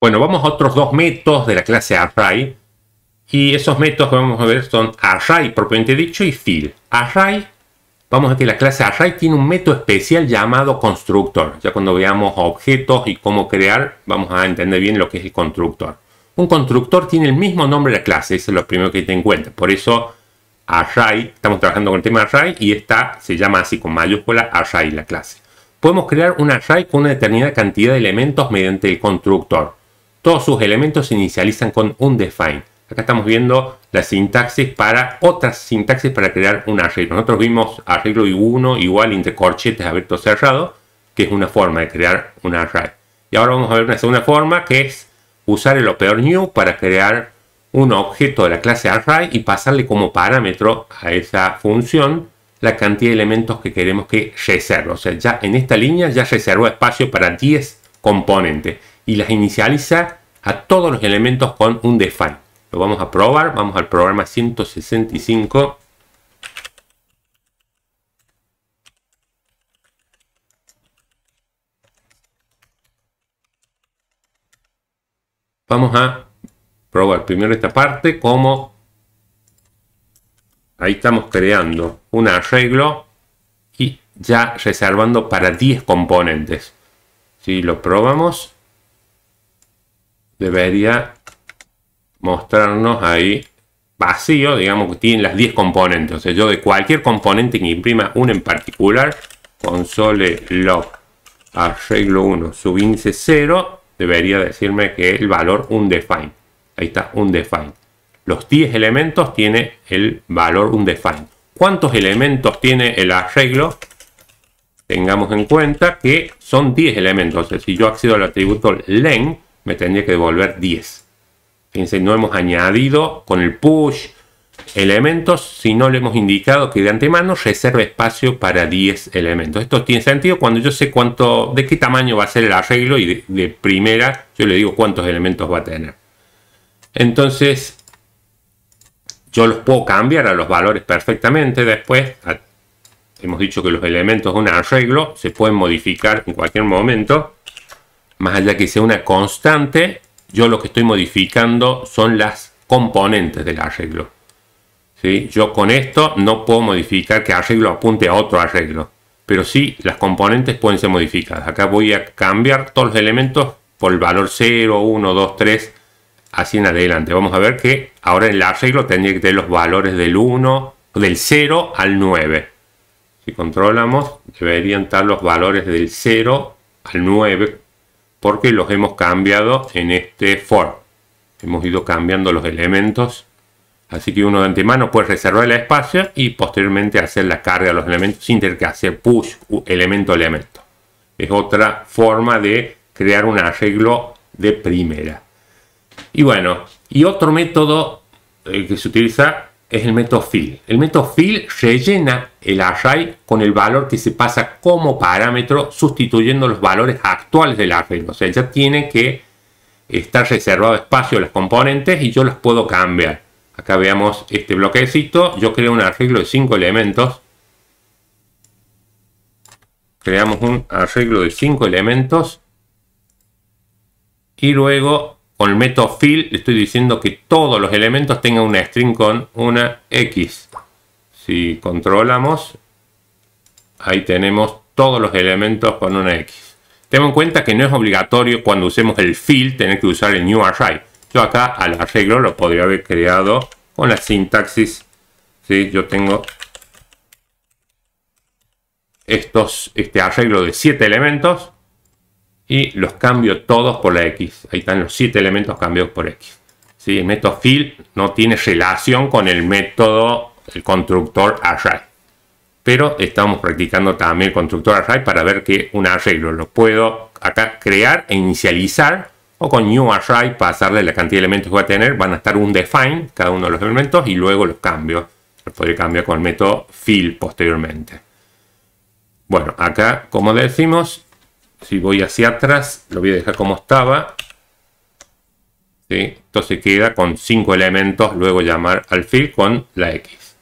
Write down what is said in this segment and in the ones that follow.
Bueno, vamos a otros dos métodos de la clase array. Y esos métodos que vamos a ver son array propiamente dicho y fill. Array, vamos a que la clase array tiene un método especial llamado constructor. Ya cuando veamos objetos y cómo crear, vamos a entender bien lo que es el constructor. Un constructor tiene el mismo nombre de la clase, eso es lo primero que hay que tener en cuenta. Por eso array, estamos trabajando con el tema array y esta se llama así con mayúscula array la clase. Podemos crear un array con una determinada cantidad de elementos mediante el constructor. Todos sus elementos se inicializan con un define. Acá estamos viendo la sintaxis para otras sintaxis para crear un arreglo. Nosotros vimos arreglo y uno igual entre corchetes abierto cerrado, que es una forma de crear un array. Y ahora vamos a ver una segunda forma que es usar el operador new para crear un objeto de la clase array y pasarle como parámetro a esa función la cantidad de elementos que queremos que reserve. O sea, ya en esta línea ya reservó espacio para 10 componentes y las inicializa a todos los elementos con un define. Lo vamos a probar, vamos al programa 165. Vamos a probar primero esta parte como ahí estamos creando un arreglo y ya reservando para 10 componentes. Si lo probamos, debería mostrarnos ahí vacío, digamos que tiene las 10 componentes. O sea, yo de cualquier componente que imprima uno en particular, console log arreglo 1 subíndice 0, debería decirme que el valor undefined. Ahí está, undefined. Los 10 elementos tiene el valor undefined. ¿Cuántos elementos tiene el arreglo? Tengamos en cuenta que son 10 elementos. O si yo accedo al atributo length, me tendría que devolver 10. Fíjense, no hemos añadido con el push elementos, sino le hemos indicado que de antemano ...reserve espacio para 10 elementos. Esto tiene sentido cuando yo sé cuánto, de qué tamaño va a ser el arreglo y de primera yo le digo cuántos elementos va a tener. Entonces, yo los puedo cambiar a los valores perfectamente después. Hemos dicho que los elementos de un arreglo se pueden modificar en cualquier momento más allá que sea una constante, yo lo que estoy modificando son las componentes del arreglo. ¿Sí? Yo con esto no puedo modificar que arreglo apunte a otro arreglo, pero sí las componentes pueden ser modificadas. Acá voy a cambiar todos los elementos por el valor 0, 1, 2, 3, así en adelante. Vamos a ver que ahora en el arreglo tendría que tener los valores del 1, del 0 al 9. Si controlamos, deberían estar los valores del 0 al 9 porque los hemos cambiado en este for. Hemos ido cambiando los elementos. Así que uno de antemano puede reservar el espacio y posteriormente hacer la carga de los elementos sin tener que hacer push elemento elemento. Es otra forma de crear un arreglo de primera. Y bueno, y otro método eh, que se utiliza es el método fill. El método fill rellena el array con el valor que se pasa como parámetro sustituyendo los valores actuales del array. O sea, ya tiene que estar reservado espacio a las componentes y yo las puedo cambiar. Acá veamos este bloquecito. Yo creo un arreglo de 5 elementos. Creamos un arreglo de 5 elementos. Y luego con el método fill le estoy diciendo que todos los elementos tengan una string con una X. Si controlamos, ahí tenemos todos los elementos con una X. Tengo en cuenta que no es obligatorio cuando usemos el fill tener que usar el new array. Yo acá al arreglo lo podría haber creado con la sintaxis. Si Yo tengo estos, este arreglo de 7 elementos y los cambio todos por la X. Ahí están los 7 elementos cambiados por X. ¿Sí? El método fill no tiene relación con el método, el constructor array. Pero estamos practicando también el constructor array para ver que un arreglo lo puedo acá crear e inicializar o con new array pasarle la cantidad de elementos que va a tener. Van a estar un define cada uno de los elementos y luego los cambio. los podría cambiar con el método fill posteriormente. Bueno, acá como decimos, si voy hacia atrás, lo voy a dejar como estaba. Entonces queda con cinco elementos, luego llamar al fill con la X.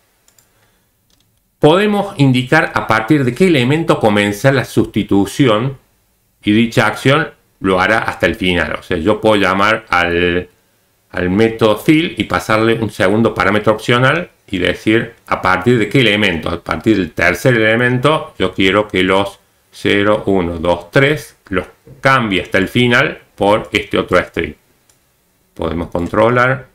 Podemos indicar a partir de qué elemento comienza la sustitución y dicha acción lo hará hasta el final. O sea, yo puedo llamar al, al método fill y pasarle un segundo parámetro opcional y decir a partir de qué elemento, a partir del tercer elemento, yo quiero que los 0, 1, 2, 3, los cambia hasta el final por este otro string. Podemos controlar.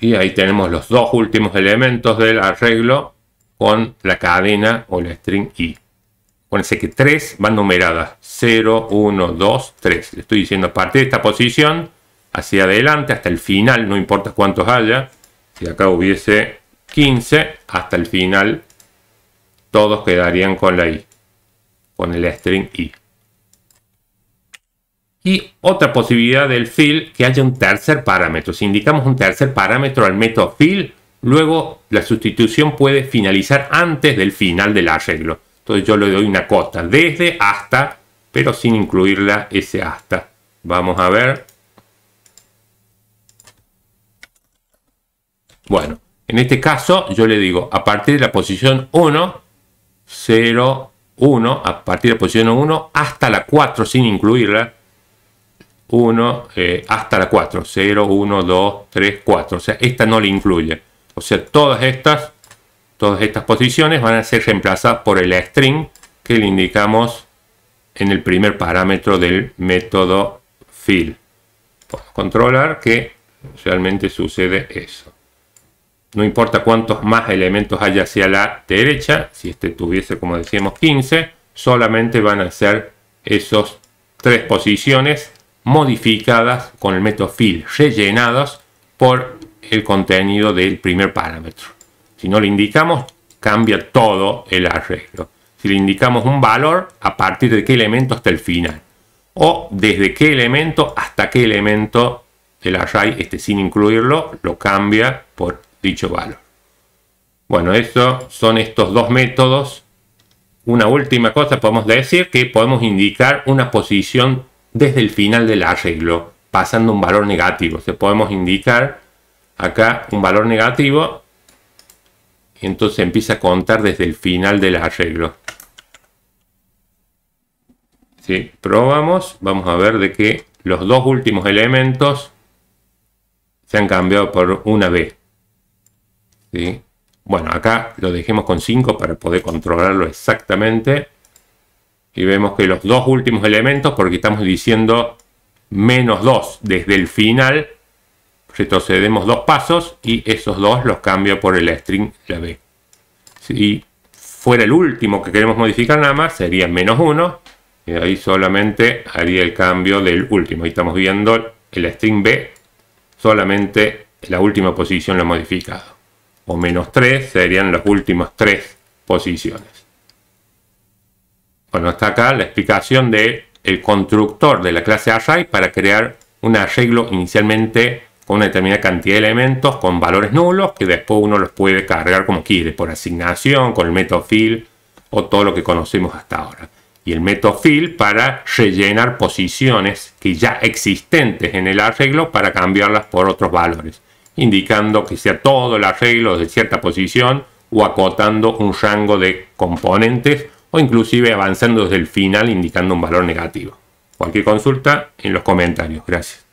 Y ahí tenemos los dos últimos elementos del arreglo con la cadena o la string i. pónganse que 3 van numeradas. 0, 1, 2, 3. Le estoy diciendo parte partir de esta posición hacia adelante hasta el final, no importa cuántos haya. Si acá hubiese 15, hasta el final todos quedarían con la I, con el string I. Y otra posibilidad del fill que haya un tercer parámetro. Si indicamos un tercer parámetro al método fill, luego la sustitución puede finalizar antes del final del arreglo. Entonces yo le doy una costa desde hasta, pero sin incluirla ese hasta. Vamos a ver Bueno, en este caso yo le digo, a partir de la posición 1, 0, 1, a partir de la posición 1 hasta la 4 sin incluirla, 1 eh, hasta la 4, 0, 1, 2, 3, 4, o sea, esta no le incluye. O sea, todas estas, todas estas posiciones van a ser reemplazadas por el string que le indicamos en el primer parámetro del método fill. controlar que realmente sucede eso no importa cuántos más elementos haya hacia la derecha, si este tuviese como decíamos 15, solamente van a ser esos tres posiciones modificadas con el método fill, rellenadas por el contenido del primer parámetro. Si no le indicamos, cambia todo el arreglo. Si le indicamos un valor, a partir de qué elemento hasta el final. O desde qué elemento hasta qué elemento del array, este sin incluirlo, lo cambia por dicho valor. Bueno, eso son estos dos métodos. Una última cosa podemos decir que podemos indicar una posición desde el final del arreglo, pasando un valor negativo. Se podemos indicar acá un valor negativo y entonces empieza a contar desde el final del arreglo. Si probamos, vamos a ver de que los dos últimos elementos se han cambiado por una B. Bueno, acá lo dejemos con 5 para poder controlarlo exactamente. Y vemos que los dos últimos elementos, porque estamos diciendo menos 2 desde el final, retrocedemos dos pasos y esos dos los cambio por el string la B. Si fuera el último que queremos modificar nada más, sería menos 1. Y ahí solamente haría el cambio del último. Ahí estamos viendo el string B, solamente la última posición lo modificado o menos 3 serían las últimas 3 posiciones. Bueno, está acá la explicación del constructor de la clase array para crear un arreglo inicialmente con una determinada cantidad de elementos con valores nulos que después uno los puede cargar como quiere, por asignación, con el método fill o todo lo que conocemos hasta ahora. Y el método fill para rellenar posiciones que ya existentes en el arreglo para cambiarlas por otros valores indicando que sea todo el arreglo de cierta posición o acotando un rango de componentes o inclusive avanzando desde el final indicando un valor negativo. Cualquier consulta en los comentarios. Gracias.